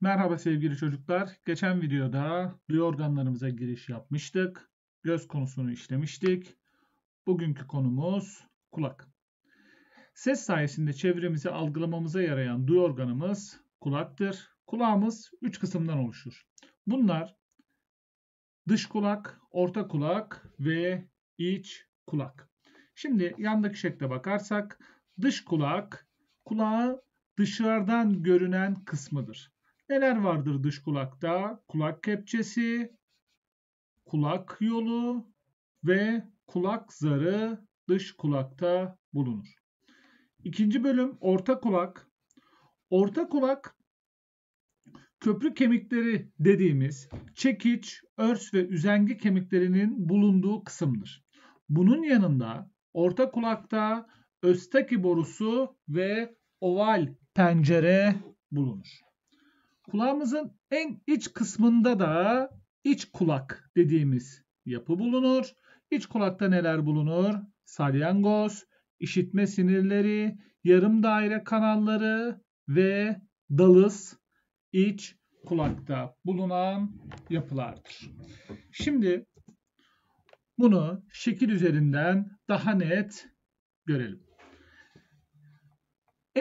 Merhaba sevgili çocuklar. Geçen videoda duyu organlarımıza giriş yapmıştık. Göz konusunu işlemiştik. Bugünkü konumuz kulak. Ses sayesinde çevremizi algılamamıza yarayan duyu organımız kulaktır. Kulağımız 3 kısımdan oluşur. Bunlar dış kulak, orta kulak ve iç kulak. Şimdi yandaki şekle bakarsak dış kulak kulağı dışarıdan görünen kısmıdır. Neler vardır dış kulakta? Kulak kepçesi, kulak yolu ve kulak zarı dış kulakta bulunur. İkinci bölüm orta kulak. Orta kulak köprü kemikleri dediğimiz çekiç, örs ve üzengi kemiklerinin bulunduğu kısımdır. Bunun yanında orta kulakta östaki borusu ve oval pencere bulunur. Kulağımızın en iç kısmında da iç kulak dediğimiz yapı bulunur. İç kulakta neler bulunur? Salyangoz, işitme sinirleri, yarım daire kanalları ve dalız iç kulakta bulunan yapılardır. Şimdi bunu şekil üzerinden daha net görelim.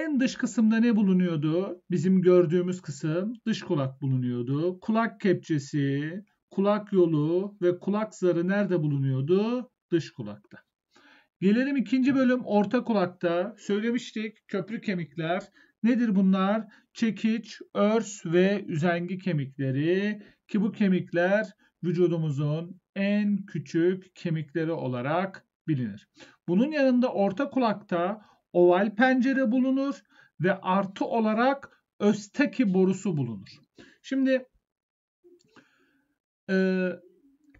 En dış kısımda ne bulunuyordu? Bizim gördüğümüz kısım dış kulak bulunuyordu. Kulak kepçesi, kulak yolu ve kulak zarı nerede bulunuyordu? Dış kulakta. Gelelim ikinci bölüm orta kulakta. Söylemiştik köprü kemikler. Nedir bunlar? Çekiç, örs ve üzengi kemikleri ki bu kemikler vücudumuzun en küçük kemikleri olarak bilinir. Bunun yanında orta kulakta oval pencere bulunur ve artı olarak östeki borusu bulunur. Şimdi e,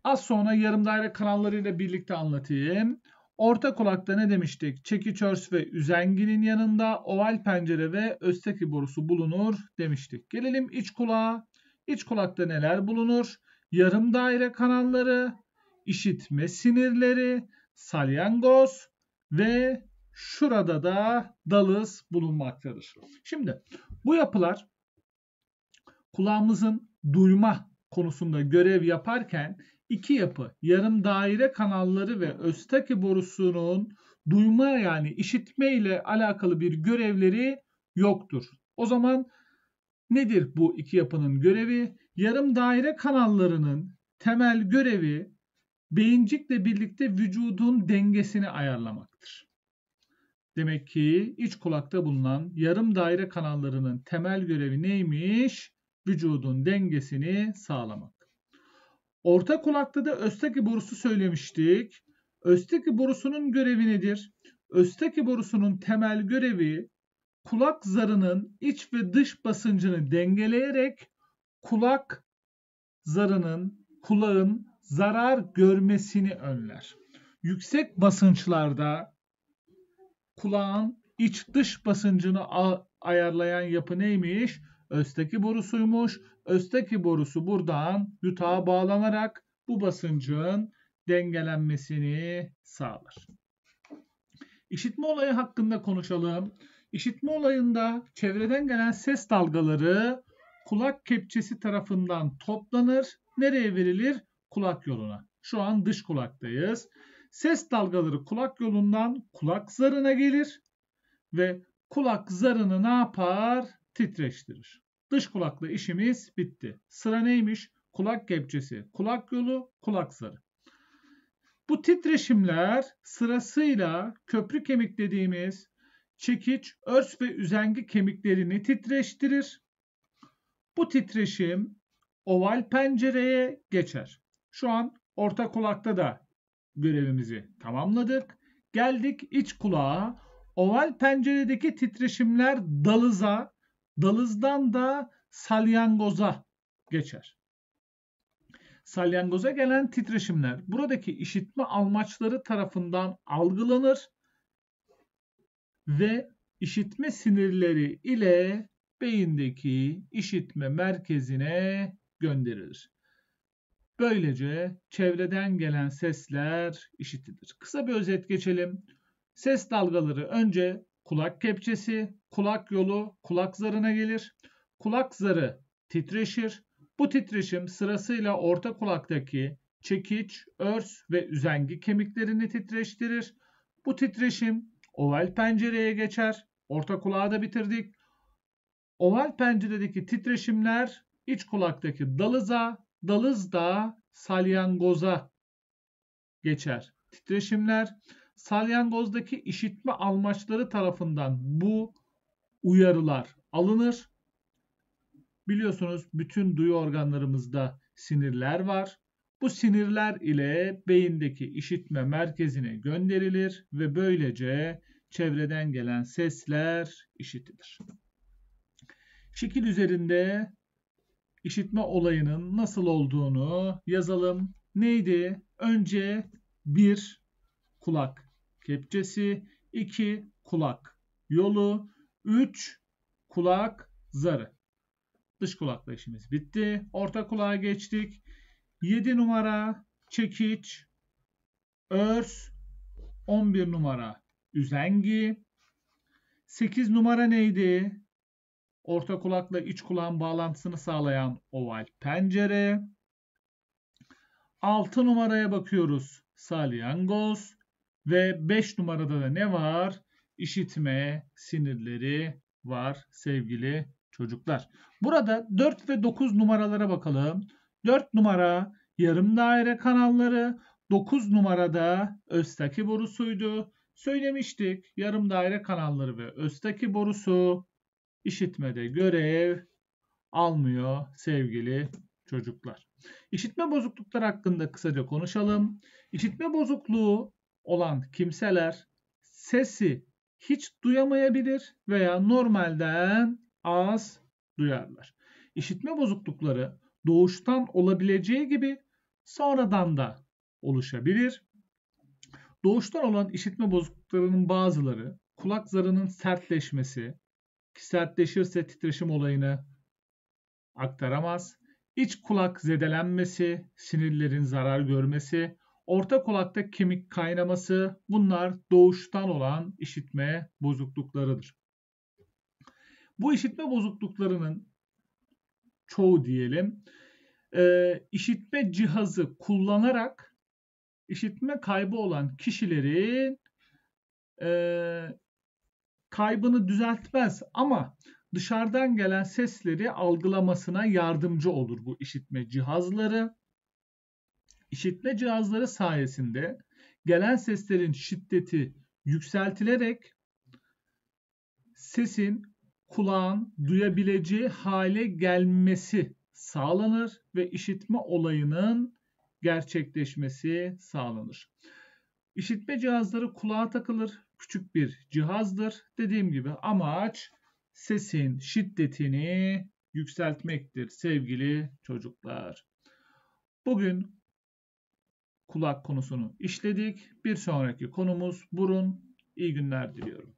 az sonra yarım daire kanallarıyla birlikte anlatayım. Orta kulakta ne demiştik? Çekiçörs ve üzenginin yanında oval pencere ve östeki borusu bulunur demiştik. Gelelim iç kulağa. İç kulakta neler bulunur? Yarım daire kanalları, işitme sinirleri, salyangoz ve Şurada da dalız bulunmaktadır. Şimdi bu yapılar kulağımızın duyma konusunda görev yaparken iki yapı yarım daire kanalları ve östaki borusunun duyma yani işitme ile alakalı bir görevleri yoktur. O zaman nedir bu iki yapının görevi? Yarım daire kanallarının temel görevi beyincikle birlikte vücudun dengesini ayarlamak. Demek ki iç kulakta bulunan yarım daire kanallarının temel görevi neymiş? Vücudun dengesini sağlamak. Orta kulakta da östaki borusu söylemiştik. Östaki borusunun görevi nedir? Östaki borusunun temel görevi kulak zarının iç ve dış basıncını dengeleyerek kulak zarının, kulağın zarar görmesini önler. Yüksek basınçlarda kulağın iç dış basıncını ayarlayan yapı neymiş? Östeki borusuymuş. Östeki borusu buradan yutağa bağlanarak bu basıncın dengelenmesini sağlar. İşitme olayı hakkında konuşalım. İşitme olayında çevreden gelen ses dalgaları kulak kepçesi tarafından toplanır. Nereye verilir? Kulak yoluna. Şu an dış kulaktayız. Ses dalgaları kulak yolundan kulak zarına gelir ve kulak zarını ne yapar? Titreştirir. Dış kulakla işimiz bitti. Sıra neymiş? Kulak kepçesi, kulak yolu, kulak zarı. Bu titreşimler sırasıyla köprü kemik dediğimiz çekiç, örs ve üzengi kemiklerini titreştirir. Bu titreşim oval pencereye geçer. Şu an orta kulakta da görevimizi tamamladık. Geldik iç kulağa. Oval penceredeki titreşimler dalıza, dalızdan da salyangoza geçer. Salyangoza gelen titreşimler buradaki işitme almaçları tarafından algılanır ve işitme sinirleri ile beyindeki işitme merkezine gönderilir. Böylece çevreden gelen sesler işitilir. Kısa bir özet geçelim. Ses dalgaları önce kulak kepçesi, kulak yolu, kulak zarına gelir. Kulak zarı titreşir. Bu titreşim sırasıyla orta kulaktaki çekiç, örs ve üzengi kemiklerini titreştirir. Bu titreşim oval pencereye geçer. Orta kulağı da bitirdik. Oval penceredeki titreşimler iç kulaktaki dalıza dalız da salyangoza geçer. Titreşimler salyangozdaki işitme almaçları tarafından bu uyarılar alınır. Biliyorsunuz bütün duyu organlarımızda sinirler var. Bu sinirler ile beyindeki işitme merkezine gönderilir ve böylece çevreden gelen sesler işitilir. Şekil üzerinde işitme olayının nasıl olduğunu yazalım. Neydi? Önce bir kulak kepçesi, iki kulak yolu, üç kulak zarı. Dış kulakla işimiz bitti. Orta kulağa geçtik. 7 numara çekiç, örs, 11 numara üzengi. 8 numara neydi? Orta kulakla iç kulağın bağlantısını sağlayan oval pencere. 6 numaraya bakıyoruz. Salyangoz. Ve 5 numarada da ne var? İşitme sinirleri var sevgili çocuklar. Burada 4 ve 9 numaralara bakalım. 4 numara yarım daire kanalları. 9 numarada östaki borusuydu. Söylemiştik yarım daire kanalları ve östaki borusu işitmede görev almıyor sevgili çocuklar. İşitme bozuklukları hakkında kısaca konuşalım. İşitme bozukluğu olan kimseler sesi hiç duyamayabilir veya normalden az duyarlar. İşitme bozuklukları doğuştan olabileceği gibi sonradan da oluşabilir. Doğuştan olan işitme bozukluklarının bazıları kulak zarının sertleşmesi, sertleşirse titreşim olayını aktaramaz. İç kulak zedelenmesi, sinirlerin zarar görmesi, orta kulakta kemik kaynaması bunlar doğuştan olan işitme bozukluklarıdır. Bu işitme bozukluklarının çoğu diyelim e, işitme cihazı kullanarak işitme kaybı olan kişilerin e, kaybını düzeltmez ama dışarıdan gelen sesleri algılamasına yardımcı olur bu işitme cihazları. İşitme cihazları sayesinde gelen seslerin şiddeti yükseltilerek sesin kulağın duyabileceği hale gelmesi sağlanır ve işitme olayının gerçekleşmesi sağlanır. İşitme cihazları kulağa takılır küçük bir cihazdır. Dediğim gibi amaç sesin şiddetini yükseltmektir sevgili çocuklar. Bugün kulak konusunu işledik. Bir sonraki konumuz burun. İyi günler diliyorum.